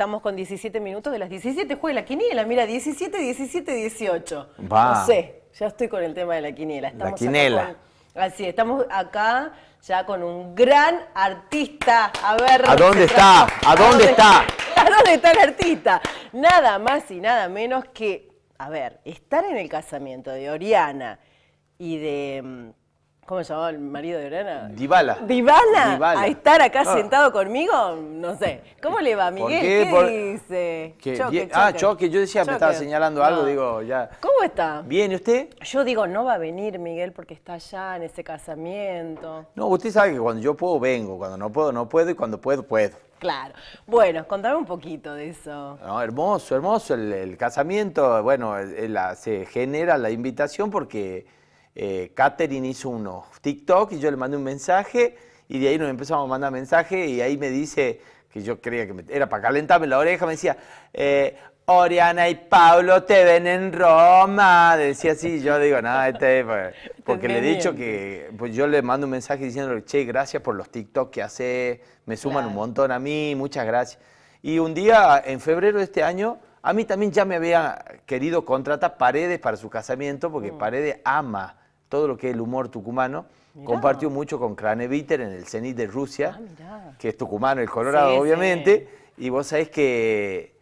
Estamos con 17 minutos de las 17, juega la quiniela, mira, 17, 17, 18. No sé, ya estoy con el tema de la quiniela. la quiniela. así, estamos acá ya con un gran artista. A ver. ¿A dónde está? ¿A dónde está? ¿A dónde está el artista? Nada más y nada menos que, a ver, estar en el casamiento de Oriana y de mm, ¿Cómo se llamaba el marido de Erena? Divala. ¿Divala? A estar acá ah. sentado conmigo, no sé. ¿Cómo le va, Miguel? ¿Qué, dice? ¿Qué? Choque, choque. Ah, choque. Yo decía, que me estaba señalando algo, ah. digo, ya. ¿Cómo está? Bien, usted? Yo digo, no va a venir Miguel porque está allá en ese casamiento. No, usted sabe que cuando yo puedo, vengo. Cuando no puedo, no puedo. Y cuando puedo, puedo. Claro. Bueno, contame un poquito de eso. No, hermoso, hermoso. El, casamiento, bueno, se genera la invitación porque Catherine eh, hizo unos TikTok y yo le mandé un mensaje y de ahí nos empezamos a mandar mensajes y ahí me dice que yo creía que era para calentarme la oreja, me decía, eh, Oriana y Pablo te ven en Roma, decía así, yo digo, nada, este, pues, porque, le he dicho que, pues yo le mando un mensaje diciéndole, che, gracias por los TikTok que hace, me suman un montón a mí, muchas gracias. Y un día, en febrero de este año, a mí también ya me había querido contratar Paredes para su casamiento, porque mm. Paredes ama todo lo que es el humor tucumano. Compartió mucho con Bitter en el Cenit de Rusia, ah, que es tucumano, el Colorado, obviamente. Y vos sabés que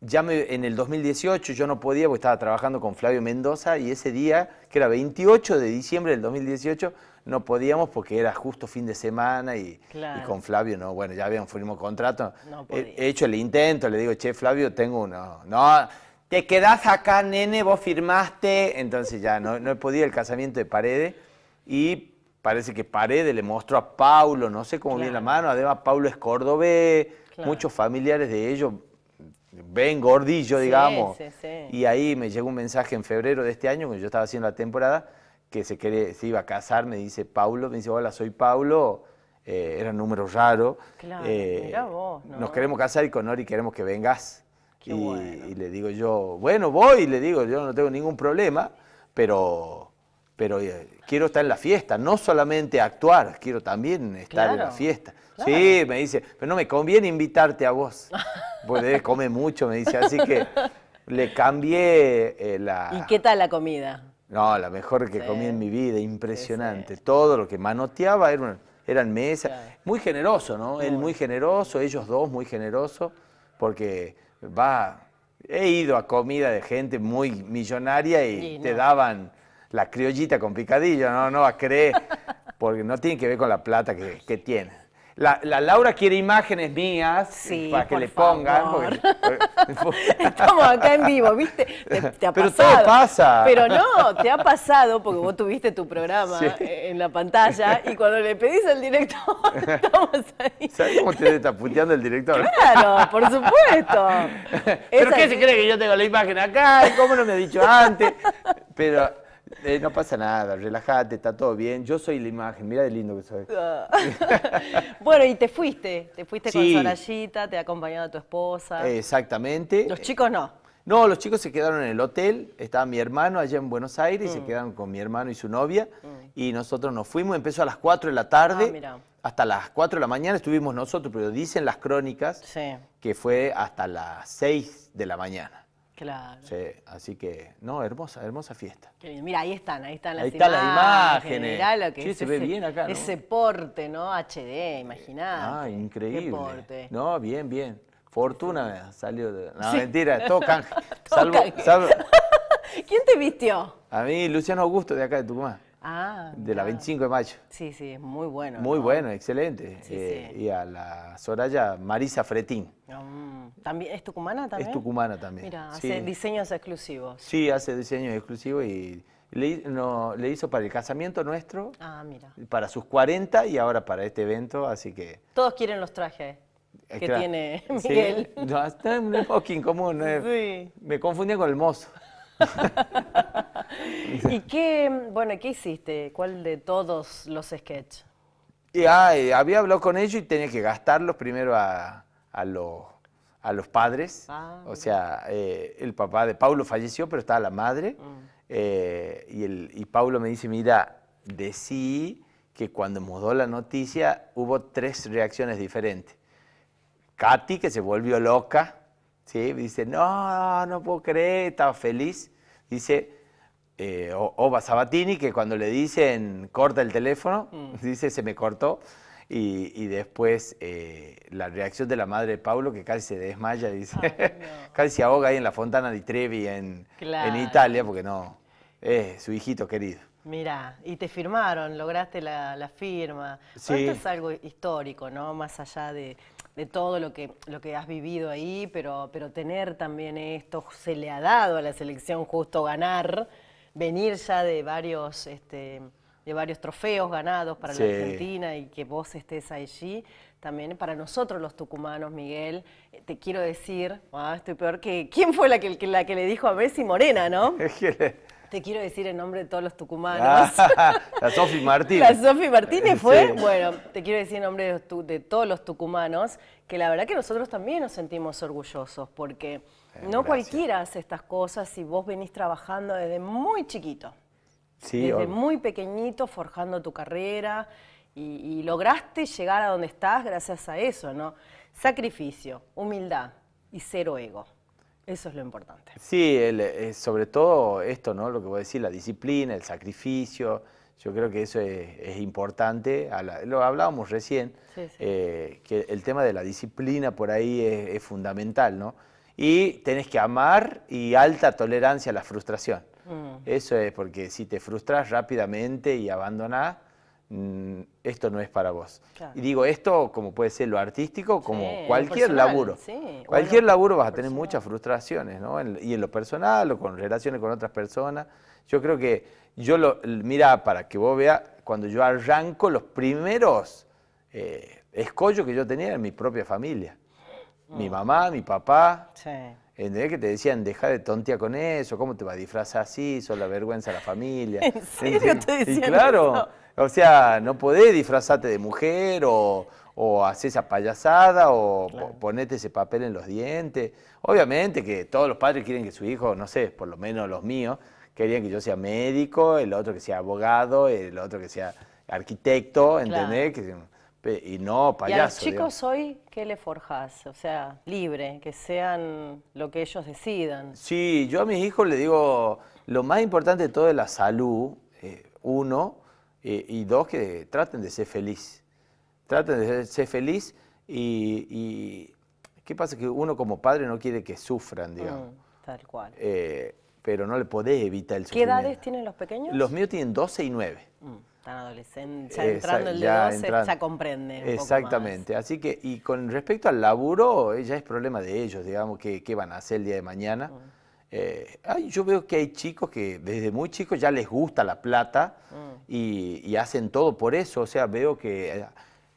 ya en el 2018 yo no podía porque estaba trabajando con Flavio Mendoza y ese día, que era 28 de diciembre del 2018, no podíamos porque era justo fin de semana y, con Flavio no, bueno, ya habíamos firmado contrato. he hecho el intento, le digo, che, Flavio, tengo uno. No, te quedás acá, nene, vos firmaste. Entonces ya no, no he podido el casamiento de Paredes. Y parece que Paredes le mostró a Paulo, no sé cómo viene la mano. Además, Paulo es Córdoba muchos familiares de ellos ven gordillo, digamos. Y ahí me llegó un mensaje en febrero de este año, cuando yo estaba haciendo la temporada, que se, quiere se iba a casar, me dice Paulo, me dice, hola, soy Paulo. Eh, era un número raro. Claro, eh, vos, ¿no? Nos queremos casar y con Ori queremos que vengas. Y, le digo yo, bueno, voy, le digo, yo no tengo ningún problema, pero, pero eh, quiero estar en la fiesta, no solamente actuar, quiero también estar en la fiesta. Sí, me dice, pero no me conviene invitarte a vos, porque come mucho, me dice, así que le cambié eh, la... ¿Y qué tal la comida? No, la mejor que comí en mi vida, impresionante. Todo lo que manoteaba eran mesas. Muy generoso, ¿no? Él muy generoso, ellos dos muy generosos, porque va, he ido a comida de gente muy millonaria y, te daban la criollita con picadillo, no, no, a creer, porque no tiene que ver con la plata que, que tiene. La, la, Laura quiere imágenes mías para que le pongan. Eh, eh, estamos acá en vivo, ¿viste? Te, Pero todo pasa. Pero no, te ha pasado porque vos tuviste tu programa eh, en la pantalla y cuando le pedís al director, estamos ahí. ¿Sabes cómo te está puteando el director? Claro, por supuesto. ¿Pero qué se cree que yo tengo la imagen acá? ¿Cómo no me ha dicho antes? Pero eh, no pasa nada, relájate, está todo bien. Yo soy la imagen, mira de lindo que soy. Ah. bueno, y te fuiste, te fuiste con Sorayita, te ha acompañado tu esposa. Exactamente. Los chicos no. No, los chicos se quedaron en el hotel, estaba mi hermano allá en Buenos Aires, se mm. quedaron con mi hermano y su novia, mm. y nosotros nos fuimos, empezó a las 4 de la tarde, ah, hasta las 4 de la mañana estuvimos nosotros, pero dicen las crónicas que fue hasta las 6 de la mañana. Claro. Sí, así que, no, hermosa, hermosa fiesta. Qué Mira, ahí están, ahí están las imágenes. las imágenes. Mirá lo que se ve bien acá, Ese porte, ¿no? HD, imaginad. Ah, increíble. porte. No, bien, bien. Fortuna salió de... No, mentira, todo canje. salvo... ¿Quién te vistió? A mí, Luciano Augusto, de acá de Tucumán. Ah, de la 25 de mayo. Sí, sí, es muy bueno. Muy bueno, excelente. Eh, y a la Soraya Marisa Fretín. Mm. ¿También, ¿Es tucumana también? Es tucumana también. Mira, hace diseños exclusivos. Sí, hace diseños exclusivos y le, no, le hizo para el casamiento nuestro. Ah, mira. Para sus 40 y ahora para este evento, así que... Todos quieren los trajes eh, que tiene Miguel. Sí. No, está un no es. Sí. Me confundí con el mozo. ¿Y qué, bueno, qué hiciste? ¿Cuál de todos los sketches? había hablado con ellos y tenía que gastarlos primero a, a, a los padres. Ah, o sea, eh, el papá de Paulo falleció, pero estaba la madre. Mm. Eh, y, el, y Paulo me dice, mira, decí que cuando mudó la noticia hubo tres reacciones diferentes. Katy, que se volvió loca, ¿sí? dice, no, no puedo creer, estaba feliz. Dice, eh, Oba Sabatini, que cuando le dicen corta el teléfono, mm. dice se me cortó. Y, después eh, la reacción de la madre de Paulo, que casi se desmaya, dice, casi se ahoga ahí en la Fontana di Trevi en, Italia, porque no, es su hijito querido. Mira, y te firmaron, lograste la, firma. esto es algo histórico, ¿no? Más allá de, todo lo que, lo que has vivido ahí, pero, pero tener también esto, se le ha dado a la selección justo ganar venir ya de varios, este, de varios trofeos ganados para la Argentina y que vos estés allí. También para nosotros los tucumanos, Miguel, eh, te quiero decir, ah, estoy peor que... ¿Quién fue la que, la que le dijo a Messi Morena, no? Te quiero decir en nombre de todos los tucumanos. Ah, la Sofi Martínez. La Sofi Martínez fue. Bueno, te quiero decir en nombre de, todos los tucumanos que la verdad que nosotros también nos sentimos orgullosos porque eh, no cualquiera hace estas cosas si vos venís trabajando desde muy chiquito. desde muy pequeñito, forjando tu carrera y, lograste llegar a donde estás gracias a eso, ¿no? Sacrificio, humildad y cero ego. Eso es lo importante. Sí, eh, sobre todo esto, ¿no? Lo que voy a decir, la disciplina, el sacrificio. Yo creo que eso es, importante. lo hablábamos recién, eh, que el tema de la disciplina por ahí es, es fundamental, ¿no? y tenés que amar y alta tolerancia a la frustración. Mm. Eso es porque si te frustras rápidamente y abandonás, mm, esto no es para vos. Y digo esto como puede ser lo artístico, como cualquier laburo. Cualquier laburo vas a tener muchas frustraciones, ¿no? y en lo personal o con relaciones con otras personas. Yo creo que yo lo, mira, para que vos veas, cuando yo arranco los primeros eh, escollos que yo tenía en mi propia familia. Mi mm. mamá, mi papá. Sí. Que te decían, deja de tontear con eso, ¿cómo te va a disfrazar así? son la vergüenza de la familia. ¿En serio te y claro, o sea, no podés disfrazarte de mujer o, o hacer esa payasada o ponerte ese papel en los dientes. Obviamente que todos los padres quieren que su hijo, no sé, por lo menos los míos, querían que yo sea médico, el otro que sea abogado, el otro que sea arquitecto, ¿entendés? Que, y no payaso. Y a los chicos hoy, ¿qué le forjas? O sea, libre, que sean lo que ellos decidan. Sí, yo a mis hijos les digo, lo más importante de todo es la salud, eh, uno, eh, y dos, que traten de ser feliz. Traten de ser feliz y, ¿qué pasa? Que uno como padre no quiere que sufran, mm, digamos. tal cual. Eh, pero no le podés evitar el sufrimiento. ¿Qué edades tienen los pequeños? Los míos tienen 12 y 9 tan adolescente, ya entrando el de 12, comprende. Exactamente. Así que, y con respecto al laburo, ya es problema de ellos, digamos, qué, qué van a hacer el día de mañana. Mm. Eh, yo veo que hay chicos que desde muy chicos ya les gusta la plata mm. y, y, hacen todo por eso. O sea, veo que eh,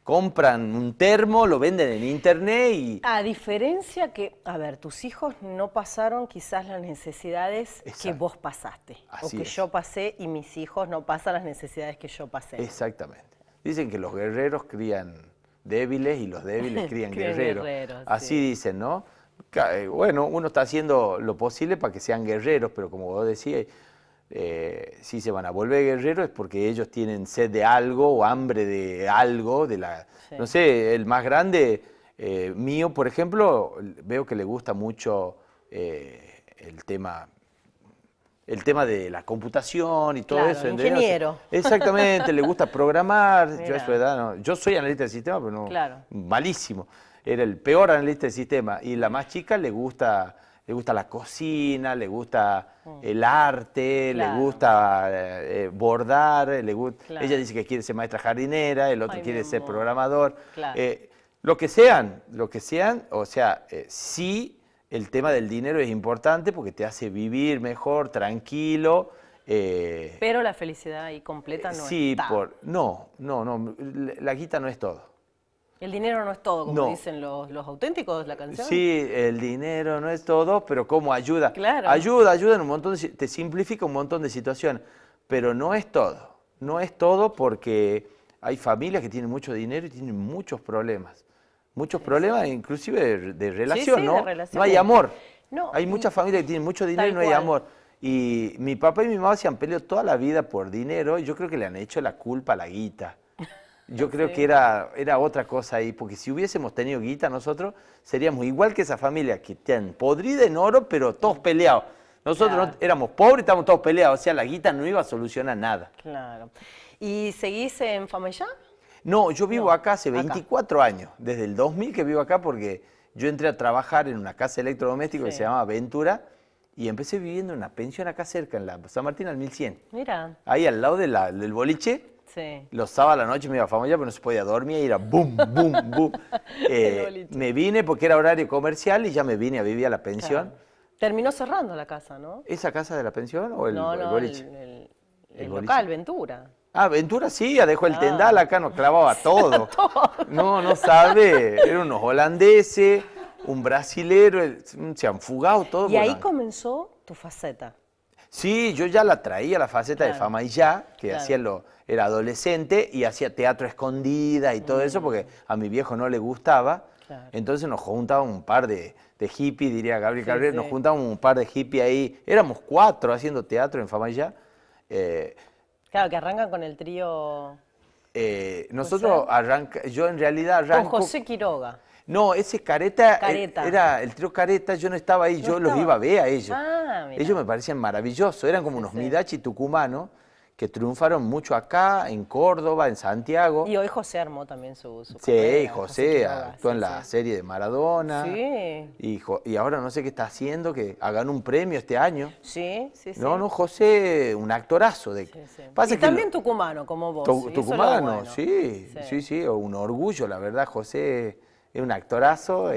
compran un termo, lo venden en internet y... A diferencia que, a ver, tus hijos no pasaron quizás las necesidades que vos pasaste. o que yo pasé y mis hijos no pasan las necesidades que yo pasé. Exactamente. Dicen que los guerreros crían débiles y los débiles crían, guerreros. Así dicen, ¿no? Eh, bueno, uno está haciendo lo posible para que sean guerreros, pero como vos decías, eh, si se van a volver guerreros es porque ellos tienen sed de algo o hambre de algo, de la, no sé, el más grande eh, mío, por ejemplo, veo que le gusta mucho eh, el tema el tema de la computación y todo eso. Ingeniero. Exactamente, le gusta programar. Yo edad, yo soy analista de sistema, pero malísimo. Era el peor analista de sistema. Y la más chica le gusta le gusta la cocina, le gusta mm. el arte, le gusta eh, eh, bordar, eh, le gusta, ella dice que quiere ser maestra jardinera, el otro quiere ser programador. lo que sean, lo que sean, o sea, sí el tema del dinero es importante porque te hace vivir mejor, tranquilo. Pero la felicidad ahí completa no sí, está. Sí, no, no, no, la guita no es todo. El dinero no es todo, como dicen los, auténticos, la canción. Sí, el dinero no es todo, pero ¿cómo ayuda? Ayuda, ayuda en un montón de, te simplifica un montón de situaciones, pero no es todo. No es todo porque hay familias que tienen mucho dinero y tienen muchos problemas. Muchos problemas, inclusive de, relación, ¿no? No hay amor. No, hay muchas familias que tienen mucho dinero y no hay amor. Y mi papá y mi mamá se han peleado toda la vida por dinero y yo creo que le han hecho la culpa a la guita. Yo creo que era, era otra cosa ahí, porque si hubiésemos tenido guita nosotros, seríamos igual que esa familia que están podrida en oro, pero todos peleados. Nosotros éramos pobres, estábamos todos peleados, o sea, la guita no iba a solucionar nada. Claro. ¿Y seguís en Famayá? No, yo vivo acá hace 24 años, desde el 2000 que vivo acá, porque yo entré a trabajar en una casa electrodoméstica que se llamaba Ventura, y empecé viviendo en una pensión acá cerca, en la San Martín al 1100. Mira. Ahí al lado de del boliche los sábados a la noche me iba a familia pero no se podía dormir y era boom, boom, boom. Eh, me vine porque era horario comercial y ya me vine a vivir a la pensión. Terminó cerrando la casa, ¿no? ¿Esa casa de la pensión o el, no, no, El, local, Ventura. Ah, Ventura sí, dejó el ah. tendal acá, nos clavaba todo. No, no sabe. Eran unos holandeses, un brasilero, se han fugado todo. Y ahí comenzó tu faceta. Sí, yo ya la traía la faceta de fama y ya, que hacía lo, era adolescente y hacía teatro escondida y todo eso mm. porque a mi viejo no le gustaba. Entonces nos juntábamos un par de, de hippies, diría Gabriel sí, nos juntábamos un par de hippies ahí. Éramos cuatro haciendo teatro en fama ya. Eh, claro, que arrancan con el trío... Eh, nosotros arranca, yo en realidad arranco... Con José Quiroga. No, ese eh, Careta, era el trío Careta, yo no estaba ahí, yo los iba a ver a ellos. Ah, ellos me parecían maravillosos, eran como unos Midachi tucumanos que triunfaron mucho acá, en Córdoba, en Santiago. Y hoy José armó también su, su Sí, José, actuó en la serie de Maradona. Sí. Y, ahora no sé qué está haciendo, que hagan un premio este año. Sí, sí, sí. No, no, José, un actorazo. De, y también tucumano, como vos. tucumano, sí, sí, sí, un orgullo, la verdad, José es un actorazo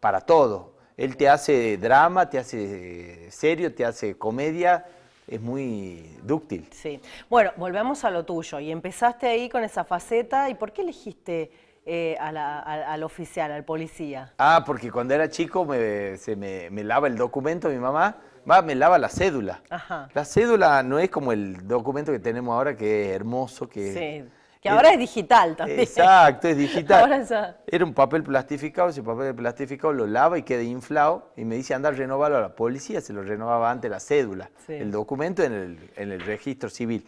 para todo. Él te hace drama, te hace eh, serio, te hace comedia, es muy dúctil. Sí. Bueno, volvemos a lo tuyo. Y empezaste ahí con esa faceta. ¿Y por qué elegiste eh, al oficial, al policía? Ah, porque cuando era chico me, se lava el documento mi mamá. Va, me lava la cédula. Ajá. La cédula no es como el documento que tenemos ahora, que es hermoso, que... Sí que ahora eh, es digital también. Exacto, es digital. Era un papel plastificado, ese papel plastificado lo lava y queda inflado y me dice anda, renovarlo a la policía, se lo renovaba antes la cédula, el documento en el, en el registro civil.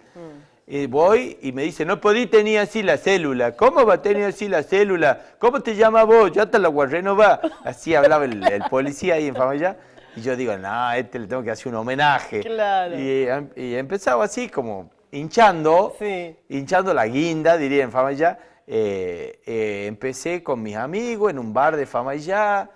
Y mm. eh, voy y me dice, no podí tener así la célula. ¿Cómo va a tener así la célula? ¿Cómo te llama vos? Ya te la voy a renovar. Así hablaba el, policía ahí en Famaya. Y yo digo, no, este le tengo que hacer un homenaje. Claro. Y, em, y empezaba así como hinchando, hinchando la guinda, diría en Fama eh, eh, empecé con mis amigos en un bar de Fama y Ya,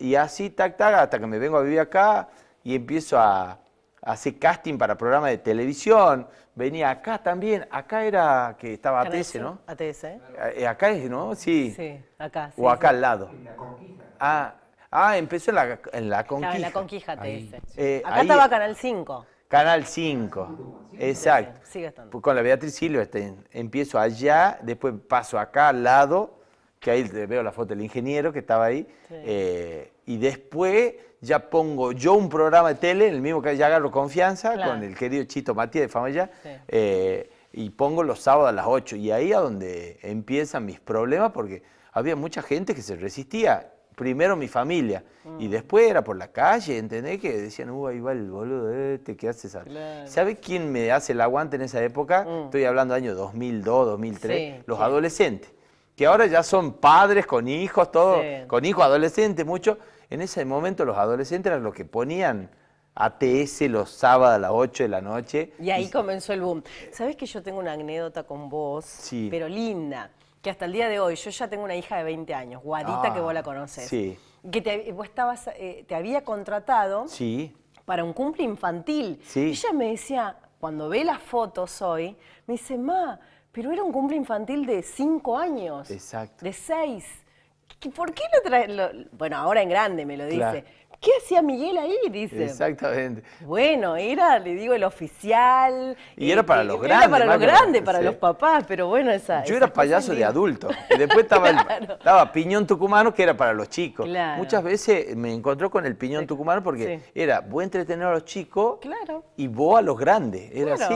y así, tac, tac, hasta que me vengo a vivir acá y empiezo a, hacer casting para programas de televisión. Venía acá también, acá era que estaba ATS, ¿no? ATS, ¿eh? Acá es, ¿no? Sí. acá. o acá al lado. Ah, ah, empezó en la, en la conquista. en la conquija ATS. acá estaba Canal 5. Canal 5. Exacto. con la Beatriz Silva. Empiezo allá, después paso acá al lado, que ahí veo la foto del ingeniero que estaba ahí. Eh, y después ya pongo yo un programa de tele, en el mismo que ya agarro confianza, con el querido Chito Matías de Famaya. Eh, y pongo los sábados a las 8. Y ahí es donde empiezan mis problemas, porque había mucha gente que se resistía primero mi familia. Y mm. después era por la calle, ¿entendés? Que decían, uh, ahí va el boludo este, ¿qué haces? ¿Sabes quién me hace el aguante en esa época? Mm. Estoy hablando de año 2002, 2003, los adolescentes. Que ahora ya son padres con hijos, todo, con hijos adolescentes, muchos. En ese momento los adolescentes eran los que ponían ATS los sábados a las 8 de la noche. Y ahí comenzó el boom. ¿Sabes que yo tengo una anécdota con vos? Sí. Pero linda que hasta el día de hoy, yo ya tengo una hija de 20 años, Guadita, que ah, vos la conoces, Que te, vos estabas, eh, te había contratado para un cumple infantil. Sí. Ella me decía, cuando ve las fotos hoy, me dice, ma, pero era un cumple infantil de 5 años. Exacto. De 6. ¿Por qué lo traes? Bueno, ahora en grande me lo dice. ¿Qué hacía Miguel ahí? Dice. Exactamente. Bueno, era, le digo, el oficial. Y, era para los grandes. Era para los grandes, para los papás, pero bueno, esa. Yo era payaso de adulto. Y después estaba, estaba piñón tucumano, que era para los chicos. Muchas veces me encontró con el piñón tucumano porque era a entretener a los chicos claro. y vos a los grandes. Era así.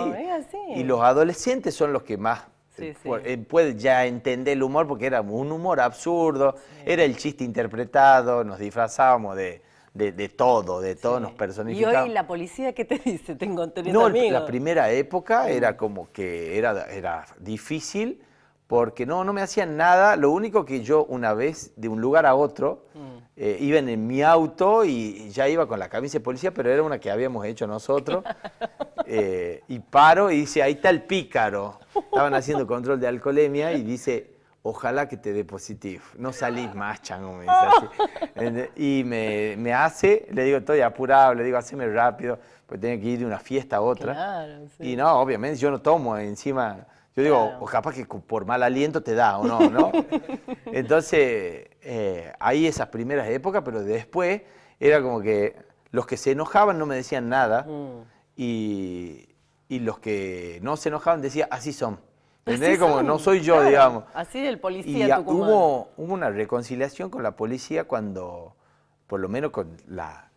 Y los adolescentes son los que más Sí, eh, eh, puede ya entender el humor porque era un humor absurdo, era el chiste interpretado, nos disfrazábamos de, de, todo, de todos los nos ¿Y hoy la policía qué te dice? ¿Te encontré No, la primera época era como que era, era difícil porque no, no me hacían nada. Lo único que yo una vez, de un lugar a otro, mm. eh, iban en mi auto y ya iba con la camisa de policía, pero era una que habíamos hecho nosotros. Eh, y paro y dice, ahí está el pícaro. Estaban haciendo control de alcoholemia y dice, ojalá que te dé positivo, no salís más, chango, Y me, hace, le digo, estoy apurado, le digo, haceme rápido, porque tengo que ir de una fiesta a otra. Y no, obviamente, yo no tomo encima, yo digo, capaz que por mal aliento te da o no, ¿no? Entonces, hay eh, ahí esas primeras épocas, pero después era como que los que se enojaban no me decían nada mm. y, y los que no se enojaban decían, así son. ¿Entendés? Como no soy yo, digamos. Así del policía. Y hubo, una reconciliación con la policía cuando, por lo menos con la,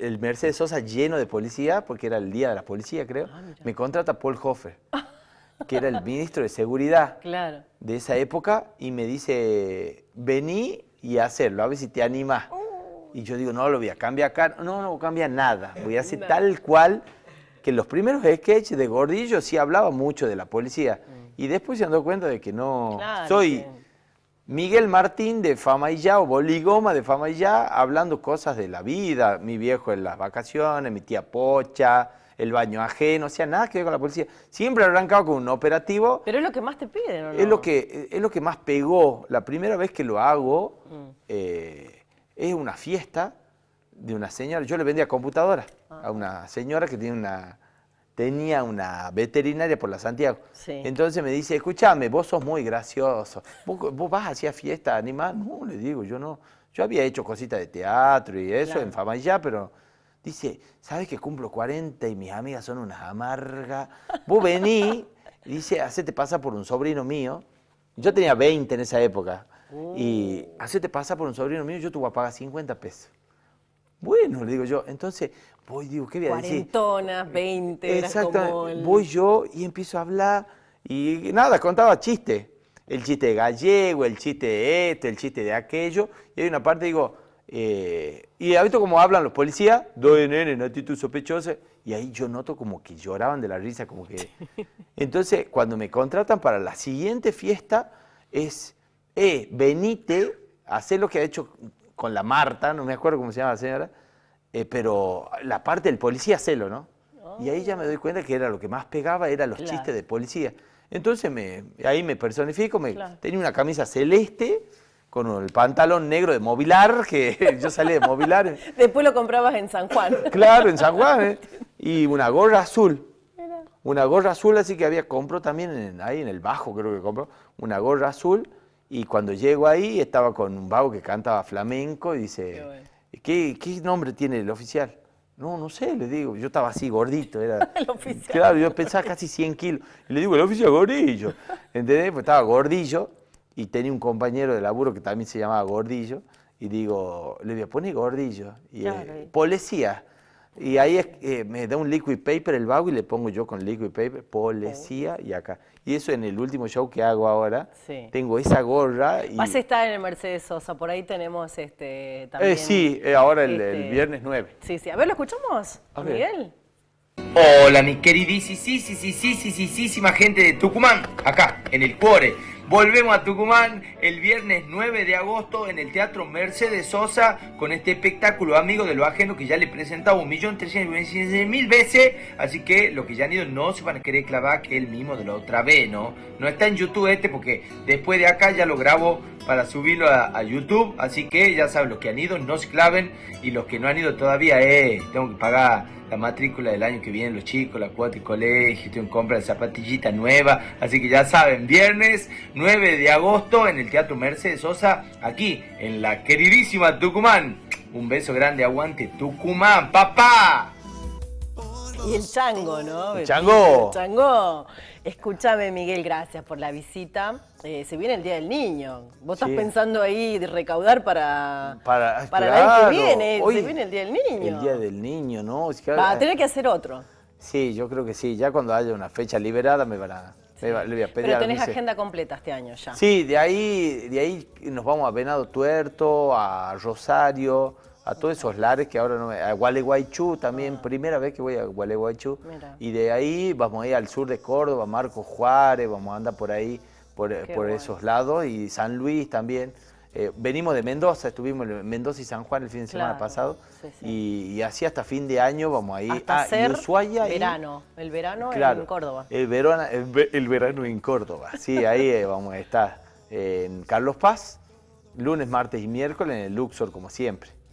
el Mercedes Sosa lleno de policía, porque era el día de la policía, creo, ah, me contrata Paul Hofer, que era el ministro de Seguridad claro. de esa época, y me dice, vení y hacerlo, a ver si te animas. Y yo digo, no, lo voy a cambiar acá. No, no cambia nada. Voy a hacer tal cual que los primeros sketches de Gordillo sí hablaba mucho de la policía. Mm. Y después se dado cuenta de que no soy Miguel Martín de Fama y Ya o Boligoma de Fama y Ya hablando cosas de la vida, mi viejo en las vacaciones, mi tía Pocha, el baño ajeno, o sea, nada que ver con la policía. Siempre arrancado con un operativo. Pero es lo que más te pide ¿no? Es lo que, es lo que más pegó. La primera vez que lo hago mm. eh, es una fiesta de una señora, yo le vendía computadora a ah. una señora que tiene una, tenía una veterinaria por la Santiago. Entonces me dice, escúchame, vos sos muy gracioso, ¿Vos, vas vas hacia fiesta animal. No, le digo, yo no. Yo había hecho cositas de teatro y eso en fama ya, pero dice, ¿sabes que cumplo 40 y mis amigas son unas amargas? Vos vení, y dice, hacete pasar por un sobrino mío. Yo tenía 20 en esa época. y Y uh. hacete pasar por un sobrino mío, yo te voy a pagar 50 pesos. Bueno, le digo yo, entonces voy, digo, ¿qué voy a decir? Cuarentonas, veinte, Exacto, como el... voy yo y empiezo a hablar y nada, contaba chistes. El chiste gallego, el chiste de esto, el chiste de aquello. Y hay una parte, digo, eh, y habito como hablan los policías, doy nene en actitud sospechosa, y ahí yo noto como que lloraban de la risa, como que... Entonces, cuando me contratan para la siguiente fiesta, es, eh, venite, hacer lo que ha hecho con la Marta, no me acuerdo cómo se llama la señora, eh, pero la parte del policía celo, ¿no? Y ahí ya me doy cuenta que era lo que más pegaba, eran los chistes de policía. Entonces me, ahí me personifico, me, tenía una camisa celeste con el pantalón negro de mobilar, que yo salí de mobilar. Después lo comprabas en San Juan. claro, en San Juan, ¿eh? Y una gorra azul. Una gorra azul, así que había compro también ahí en el bajo, creo que compro, una gorra azul y cuando llego ahí estaba con un vago que cantaba flamenco y dice, ¿Qué, ¿qué, nombre tiene el oficial? No, no sé, le digo, yo estaba así gordito, era... el oficial. Claro, yo pensaba casi 100 kilos. Y le digo, el oficial gordillo. ¿Entendés? Pues estaba gordillo y tenía un compañero de laburo que también se llamaba gordillo. Y digo, le digo, pone gordillo. Y eh, policía. Y ahí eh, me da un liquid paper el vago y le pongo yo con liquid paper, policía y acá. Y eso en el último show que hago ahora, tengo esa gorra. Y... Vas a estar en el Mercedes Sosa, por ahí tenemos este eh, también. sí, eh, ahora el, este viernes 9. Sí, sí. A ver, ¿lo escuchamos, Miguel? Hola, mi queridísima gente de Tucumán, acá en el Cuore Volvemos a Tucumán el viernes 9 de agosto en el Teatro Mercedes Sosa con este espectáculo Amigo de lo Ajeno que ya le presentaba un millón mil veces. Así que los que ya han ido no se van a querer clavar que el mismo de la otra vez, ¿no? No está en YouTube este porque después de acá ya lo grabo para subirlo a, YouTube. Así que ya saben, los que han ido, no se claven. Y los que no han ido todavía, eh, tengo que pagar la matrícula del año que viene, los chicos, la cuota de colegio, tengo compra de zapatillita nueva. Así que ya saben, viernes 9 de agosto en el Teatro Mercedes Sosa, aquí en la queridísima Tucumán. Un beso grande, aguante Tucumán, papá. Y el chango, ¿no? El chango. chango. Escúchame, Miguel, gracias por la visita. Eh, se viene el Día del Niño. Vos estás pensando ahí de recaudar para, el año que viene. se viene el Día del Niño. El Día del Niño, ¿no? que... Va a tener que hacer otro. Sí, yo creo que sí. Ya cuando haya una fecha liberada me van a... a pedir Pero tenés agenda completa este año ya. Sí, de ahí, de ahí nos vamos a Venado Tuerto, a Rosario, a todos esos lares que ahora no A Gualeguaychú también, ah. primera vez que voy a Gualeguaychú. Y de ahí vamos a ir al sur de Córdoba, Marcos Juárez, vamos a andar por ahí, por, esos lados, y San Luis también. Eh, venimos de Mendoza, estuvimos en Mendoza y San Juan el fin de semana pasado. Y, así hasta fin de año vamos a ir a ah, Verano, el verano en Córdoba. El verano, el, verano en Córdoba, sí, ahí eh, vamos a estar en Carlos Paz, lunes, martes y miércoles en el Luxor como siempre.